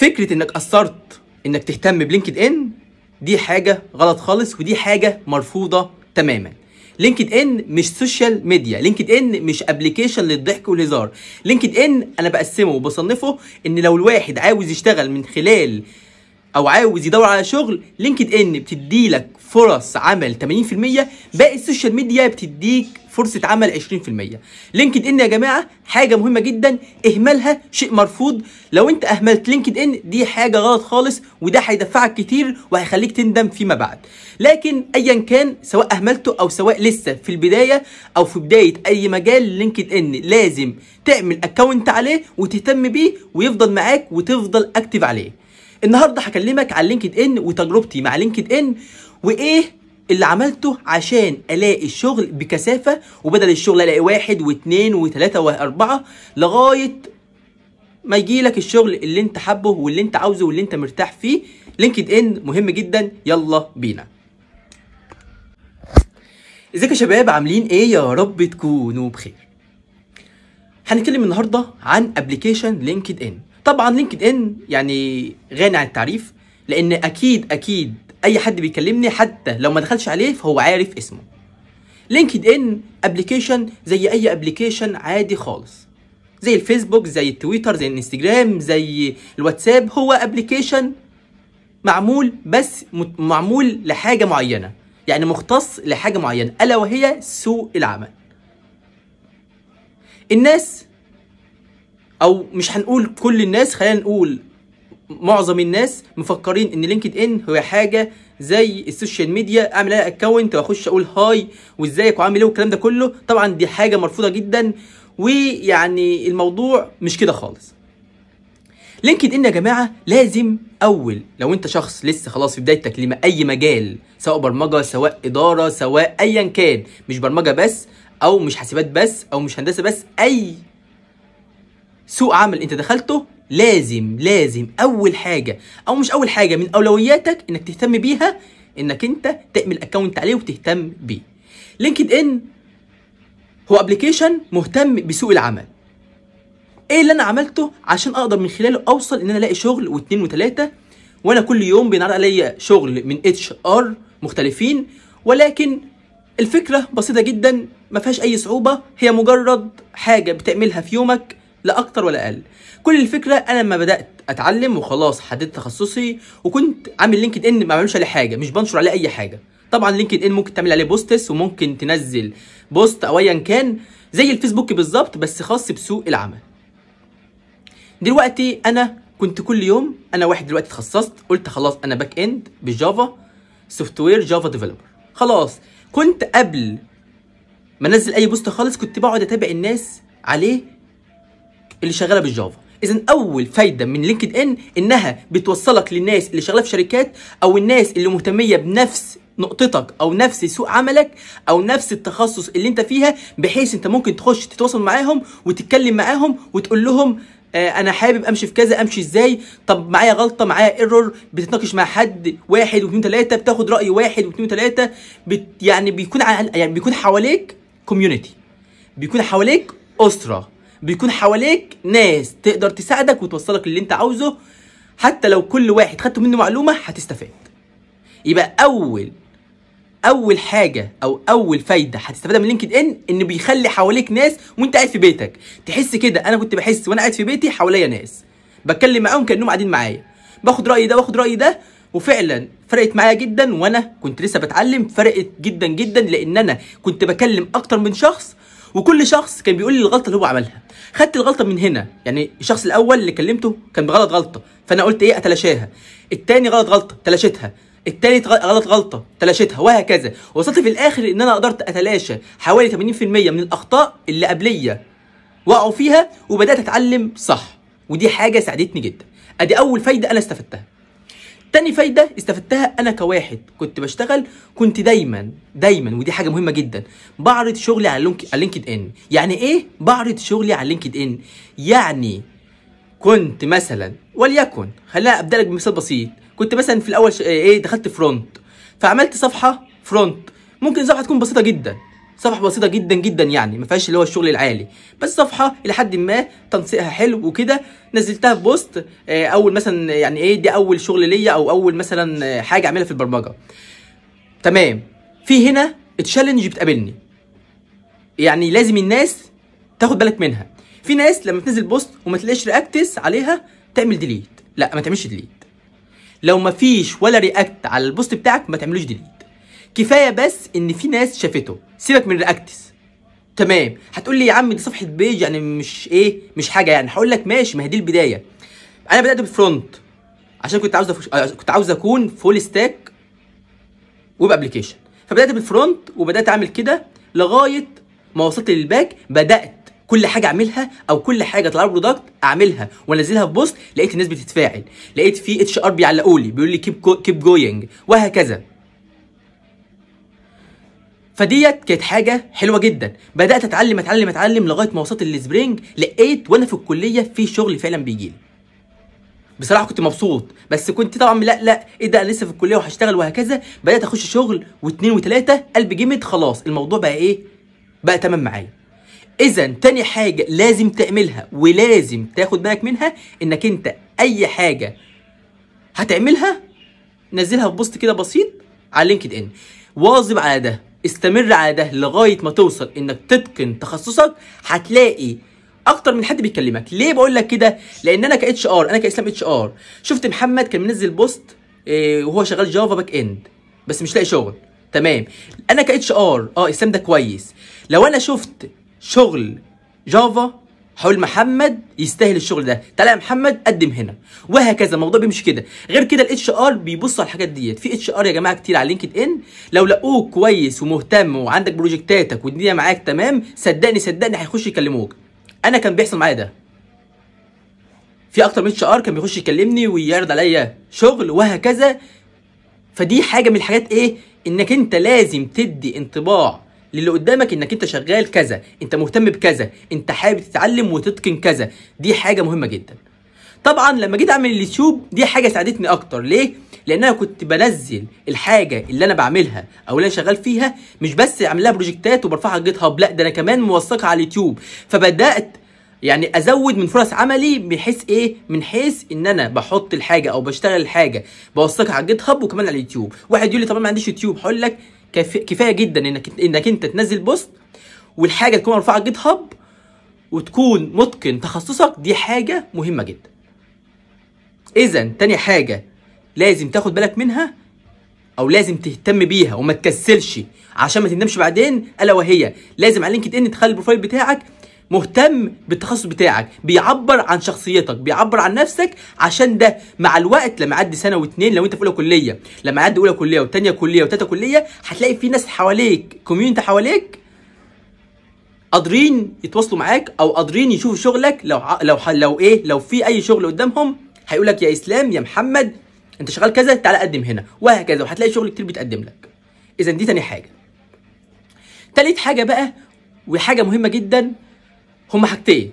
فكره انك اثرت انك تهتم بلينكد ان دي حاجه غلط خالص ودي حاجه مرفوضه تماما لينكد ان مش سوشيال ميديا لينكد ان مش ابلكيشن للضحك والهزار لينكد ان انا بقسمه وبصنفه ان لو الواحد عاوز يشتغل من خلال او عاوز يدور على شغل لينكد ان بتديلك فرص عمل 80% باقي السوشيال ميديا بتديك فرصه عمل 20% لينكد ان يا جماعه حاجه مهمه جدا اهمالها شيء مرفوض لو انت اهملت لينكد ان دي حاجه غلط خالص وده هيدفعك كتير وهيخليك تندم فيما بعد لكن ايا كان سواء اهملته او سواء لسه في البدايه او في بدايه اي مجال لينكد ان لازم تعمل اكونت عليه وتهتم بيه ويفضل معاك وتفضل اكتف عليه النهارده هكلمك عن لينكد ان وتجربتي مع لينكد ان وايه اللي عملته عشان الاقي الشغل بكثافه وبدل الشغل الاقي واحد واثنين وثلاثه واربعه لغايه ما يجي لك الشغل اللي انت حابه واللي انت عاوزه واللي انت مرتاح فيه لينكد ان مهم جدا يلا بينا ازيك يا شباب عاملين ايه يا رب تكونوا بخير هنتكلم النهارده عن ابلكيشن لينكد ان طبعا لينكد ان يعني غني عن التعريف لان اكيد اكيد اي حد بيكلمني حتى لو ما دخلش عليه فهو عارف اسمه لينكد ان ابلكيشن زي اي ابلكيشن عادي خالص زي الفيسبوك زي التويتر زي الانستجرام زي الواتساب هو ابلكيشن معمول بس معمول لحاجه معينه يعني مختص لحاجه معينه الا وهي سوق العمل الناس او مش هنقول كل الناس خلينا نقول معظم الناس مفكرين ان لينكد ان هو حاجه زي السوشيال ميديا اعمل لها اكونت واخش اقول هاي وازيك وعامل ايه والكلام ده كله طبعا دي حاجه مرفوضه جدا ويعني الموضوع مش كده خالص لينكد ان يا جماعه لازم اول لو انت شخص لسه خلاص في بدايتك لما اي مجال سواء برمجه سواء اداره سواء ايا كان مش برمجه بس او مش حاسبات بس او مش هندسه بس اي سوق عمل انت دخلته لازم لازم اول حاجه او مش اول حاجه من اولوياتك انك تهتم بيها انك انت تعمل اكونت عليه وتهتم بيه لينكد ان هو ابلكيشن مهتم بسوق العمل ايه اللي انا عملته عشان اقدر من خلاله اوصل ان انا الاقي شغل واثنين وثلاثه وانا كل يوم بينعرض عليا شغل من اتش ار مختلفين ولكن الفكره بسيطه جدا ما فيهاش اي صعوبه هي مجرد حاجه بتعملها في يومك لا اكتر ولا اقل كل الفكره انا لما بدات اتعلم وخلاص حددت تخصصي وكنت عامل لينكد ان ما بعملش عليه حاجه مش بنشر عليه اي حاجه طبعا لينكد ان ممكن تعمل عليه بوستس وممكن تنزل بوست او ايا كان زي الفيسبوك بالظبط بس خاص بسوق العمل دلوقتي انا كنت كل يوم انا واحد دلوقتي اتخصصت قلت خلاص انا باك اند بالجافا سوفت وير جافا ديفلوبر خلاص كنت قبل ما انزل اي بوست خالص كنت بقعد اتابع الناس عليه اللي شغاله بالجافا اذا اول فايده من لينكد ان انها بتوصلك للناس اللي شغاله في شركات او الناس اللي مهتميه بنفس نقطتك او نفس سوق عملك او نفس التخصص اللي انت فيها بحيث انت ممكن تخش تتواصل معاهم وتتكلم معاهم وتقول لهم آه، انا حابب امشي في كذا امشي ازاي طب معايا غلطه معايا ايرور بتتناقش مع حد واحد واثنين ثلاثه بتاخد راي واحد واثنين ثلاثه بت يعني بيكون يعني بيكون حواليك كوميونتي بيكون حواليك اسره بيكون حواليك ناس تقدر تساعدك وتوصلك للي انت عاوزه حتى لو كل واحد خدته منه معلومه هتستفاد يبقى اول اول حاجه او اول فايده هتستفادها من لينكد ان ان بيخلي حواليك ناس وانت قاعد في بيتك تحس كده انا كنت بحس وانا قاعد في بيتي حواليا ناس بتكلم معاهم كانهم قاعدين معايا باخد رايي ده واخد رايي ده وفعلا فرقت معايا جدا وانا كنت لسه بتعلم فرقت جدا جدا لان انا كنت بكلم اكتر من شخص وكل شخص كان بيقول لي الغلطه اللي هو عملها خدت الغلطه من هنا يعني الشخص الاول اللي كلمته كان بغلط غلطه فانا قلت ايه اتلاشاها التاني غلط غلطه تلاشتها التالت غلط غلطه تلاشتها وهكذا وصلت في الاخر ان انا قدرت اتلاشى حوالي 80% من الاخطاء اللي قبليه وقعوا فيها وبدات اتعلم صح ودي حاجه ساعدتني جدا ادي اول فايده انا استفدتها تاني فايدة استفدتها أنا كواحد كنت بشتغل كنت دايما دايما ودي حاجة مهمة جدا بعرض شغلي على لينكد إن يعني إيه بعرض شغلي على لينكد إن يعني كنت مثلا وليكن خلينا أبدأ لك بمثال بسيط كنت مثلا في الأول ش... إيه دخلت فرونت فعملت صفحة فرونت ممكن الصفحة تكون بسيطة جدا صفحه بسيطه جدا جدا يعني ما فيهاش اللي هو الشغل العالي بس صفحه الى حد ما تنسيقها حلو وكده نزلتها في بوست آه، اول مثلا يعني ايه دي اول شغل ليا او اول مثلا آه، حاجه اعملها في البرمجه تمام في هنا تشالنج بتقابلني يعني لازم الناس تاخد بالك منها في ناس لما تنزل بوست وما تلاقيش رياكتس عليها تعمل ديليت لا ما تعملش ديليت لو ما فيش ولا رياكت على البوست بتاعك ما تعملوش ديليت كفايه بس ان في ناس شافته سيبك من رياكتس تمام هتقول لي يا عم دي صفحه بيج يعني مش ايه مش حاجه يعني هقول لك ماشي ما هي دي البدايه انا بدات بالفرونت عشان كنت عاوز أفش... آه، كنت عاوز اكون فول ستاك ويب ابلكيشن فبدات بالفرونت وبدات اعمل كده لغايه ما وصلت للباك بدات كل حاجه اعملها او كل حاجه طلع برودكت اعملها وانزلها في بوست لقيت الناس بتتفاعل لقيت في اتش ار بيعلقوا لي بيقول لي كيب كيب جوينج وهكذا فديت كانت حاجه حلوه جدا بدات اتعلم اتعلم اتعلم لغايه ما وصلت للسبرينج لقيت وانا في الكليه في شغل فعلا لي بصراحه كنت مبسوط بس كنت طبعا لا لا ايه ده انا لسه في الكليه وهشتغل وهكذا بدات اخش شغل واثنين وثلاثه قلبي جمد خلاص الموضوع بقى ايه بقى تمام معايا اذا تاني حاجه لازم تعملها ولازم تاخد بالك منها انك انت اي حاجه هتعملها نزلها في بوست كده بسيط على لينكد ان واظب على ده استمر على ده لغايه ما توصل انك تتقن تخصصك هتلاقي اكتر من حد بيكلمك ليه بقول لك كده لان انا كاتش ار انا كاسلام اتش ار شفت محمد كان منزل بوست إيه وهو شغال جافا باك اند بس مش لاقي شغل تمام انا كاتش ار اه اسلام ده كويس لو انا شفت شغل جافا هقول محمد يستاهل الشغل ده تعالى يا محمد قدم هنا وهكذا الموضوع بيمشي كده غير كده الاتش ار بيبص على الحاجات ديت في اتش ار يا جماعه كتير على لينكد ان لو لقوك كويس ومهتم وعندك بروجكتاتك والدنيا معاك تمام صدقني صدقني هيخش يكلموك انا كان بيحصل معايا ده في اكتر من اتش ار كان بيخش يكلمني ويعرض عليا شغل وهكذا فدي حاجه من الحاجات ايه انك انت لازم تدي انطباع للي قدامك انك انت شغال كذا انت مهتم بكذا انت حابب تتعلم وتتقن كذا دي حاجه مهمه جدا طبعا لما جيت اعمل اليوتيوب دي حاجه ساعدتني اكتر ليه لان انا كنت بنزل الحاجه اللي انا بعملها او اللي انا شغال فيها مش بس اعمل لها بروجكتات وبرفعها على جيت هاب لا ده انا كمان موثقها على اليوتيوب فبدات يعني ازود من فرص عملي بحيث ايه من حيث ان انا بحط الحاجه او بشتغل الحاجه بوثقها على جيت هاب وكمان على اليوتيوب واحد يقول لي طب انا ما عنديش يوتيوب هقول لك كفايه جدا انك انك انت تنزل بوست والحاجه تكون مرفوعه على جيت هاب وتكون متقن تخصصك دي حاجه مهمه جدا اذا تاني حاجه لازم تاخد بالك منها او لازم تهتم بيها وما تكسلش عشان ما تندمش بعدين الا وهي لازم على لينكد ان تخلي البروفايل بتاعك مهتم بالتخصص بتاعك بيعبر عن شخصيتك بيعبر عن نفسك عشان ده مع الوقت لما يعدي سنه واتنين لو انت في اولى كليه لما يعدي اولى كليه وتانية كليه وتالتة كليه هتلاقي في ناس حواليك كوميونتي حواليك قادرين يتواصلوا معاك او قادرين يشوفوا شغلك لو لو لو ايه لو في اي شغل قدامهم هيقول لك يا اسلام يا محمد انت شغال كذا تعالى قدم هنا وهكذا وهتلاقي شغل كتير بيتقدم لك اذا دي تاني حاجه تالت حاجه بقى وحاجه مهمه جدا هما حاجتين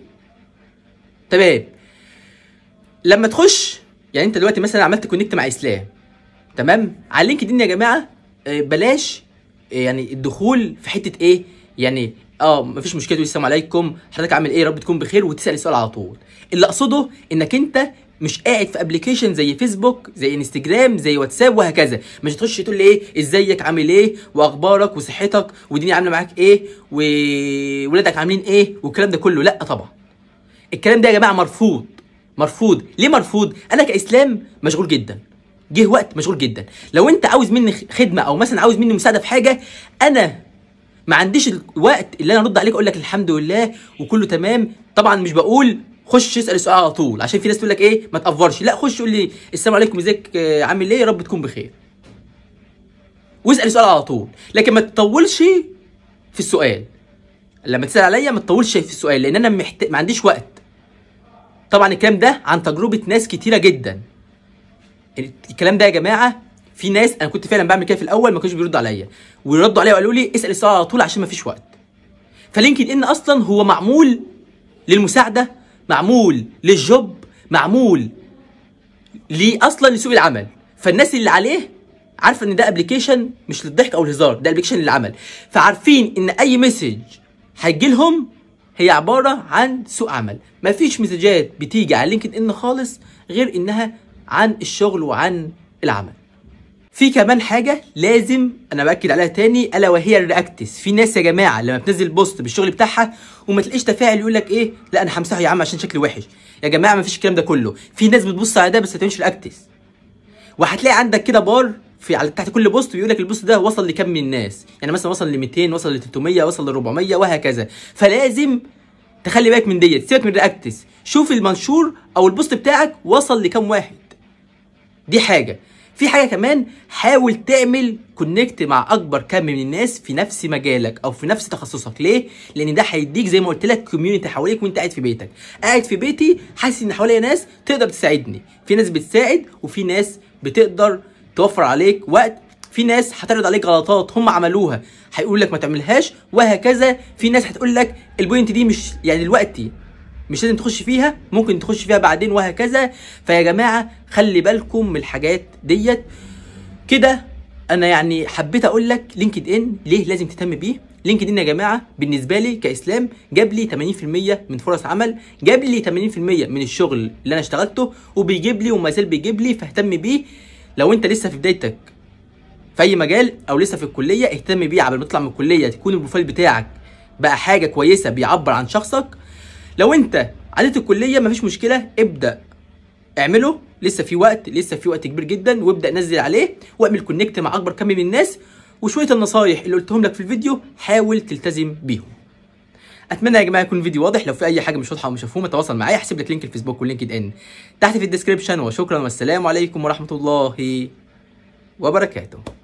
تمام لما تخش يعني انت دلوقتي مثلا عملت كونكت مع اسلام تمام على لينكدين يا جماعه آه، بلاش آه، يعني الدخول في حته ايه يعني اه مفيش مشكله والسلام السلام عليكم حضرتك عامل ايه رب تكون بخير وتسال السؤال على طول اللي اقصده انك انت مش قاعد في ابلكيشن زي فيسبوك زي انستجرام زي واتساب وهكذا مش هتخش تقول لي ايه ازيك عامل ايه واخبارك وصحتك والدنيا عامله معاك ايه وولادك عاملين ايه والكلام ده كله لا طبعا الكلام ده يا جماعه مرفوض مرفوض ليه مرفوض انا كاسلام مشغول جدا جه وقت مشغول جدا لو انت عاوز مني خدمه او مثلا عاوز مني مساعده في حاجه انا ما عنديش الوقت اللي انا ارد عليك اقول لك الحمد لله وكله تمام طبعا مش بقول خش اسال السؤال على طول عشان في ناس تقول لك ايه ما تقفرش لا خش قول لي السلام عليكم ازيك آه، عامل ايه يا رب تكون بخير واسال السؤال على طول لكن ما تطولش في السؤال لما تسال عليا ما تطولش في السؤال لان انا محت... ما عنديش وقت طبعا الكلام ده عن تجربه ناس كتيره جدا الكلام ده يا جماعه في ناس انا كنت فعلا بعمل كده في الاول ما كانوش بيردوا عليا ويردوا عليا وقالوا لي اسال السؤال على طول عشان ما فيش وقت فلينكد ان اصلا هو معمول للمساعده معمول للجوب معمول لي اصلا لسوق العمل فالناس اللي عليه عارفه ان ده ابلكيشن مش للضحك او الهزار ده ابلكيشن للعمل فعارفين ان اي مسج هيجي لهم هي عباره عن سوق عمل مفيش مسجات بتيجي على لينكد ان خالص غير انها عن الشغل وعن العمل في كمان حاجه لازم انا باكد عليها تاني الا وهي الرياكتس في ناس يا جماعه لما بتنزل بوست بالشغل بتاعها وما تلاقيش تفاعل يقول لك ايه لا انا همسحه يا عم عشان شكلي وحش يا جماعه ما فيش الكلام ده كله في ناس بتبص على ده بس ما تعملش رياكتس وهتلاقي عندك كده بار في على تحت كل بوست بيقول لك البوست ده وصل لكم من الناس يعني مثلا وصل ل 200 وصل ل 300 وصل ل 400 وهكذا فلازم تخلي بالك من ديت سيبك من الرياكتس شوف المنشور او البوست بتاعك وصل لكام واحد دي حاجه في حاجه كمان حاول تعمل كونكت مع اكبر كم من الناس في نفس مجالك او في نفس تخصصك ليه لان ده هيديك زي ما قلت لك كوميونتي حواليك وانت قاعد في بيتك قاعد في بيتي حاسس ان حواليا ناس تقدر تساعدني في ناس بتساعد وفي ناس بتقدر توفر عليك وقت في ناس هتعرض عليك غلطات هم عملوها هيقول لك ما تعملهاش وهكذا في ناس هتقول لك البوينت دي مش يعني دلوقتي مش لازم تخش فيها ممكن تخش فيها بعدين وهكذا فيا جماعه خلي بالكم من الحاجات ديت كده انا يعني حبيت اقول لك لينكد ان ليه لازم تهتم بيه لينكد ان يا جماعه بالنسبه لي كاسلام جاب لي 80% من فرص عمل جاب لي 80% من الشغل اللي انا اشتغلته وبيجيب لي وما زال بيجيب لي فاهتم بيه لو انت لسه في بدايتك في اي مجال او لسه في الكليه اهتم بيه قبل ما تطلع من الكليه تكون البروفايل بتاعك بقى حاجه كويسه بيعبر عن شخصك لو انت عديت الكليه مفيش مشكله ابدا اعمله لسه في وقت لسه في وقت كبير جدا وابدا نزل عليه واعمل كونكت مع اكبر كم من الناس وشويه النصايح اللي قلتهم لك في الفيديو حاول تلتزم بيهم اتمنى يا جماعه يكون الفيديو واضح لو في اي حاجه مش واضحه او مش مفهومه تواصل معايا هسيب لك لينك الفيسبوك واللينكد ان تحت في الديسكربشن وشكرا والسلام عليكم ورحمه الله وبركاته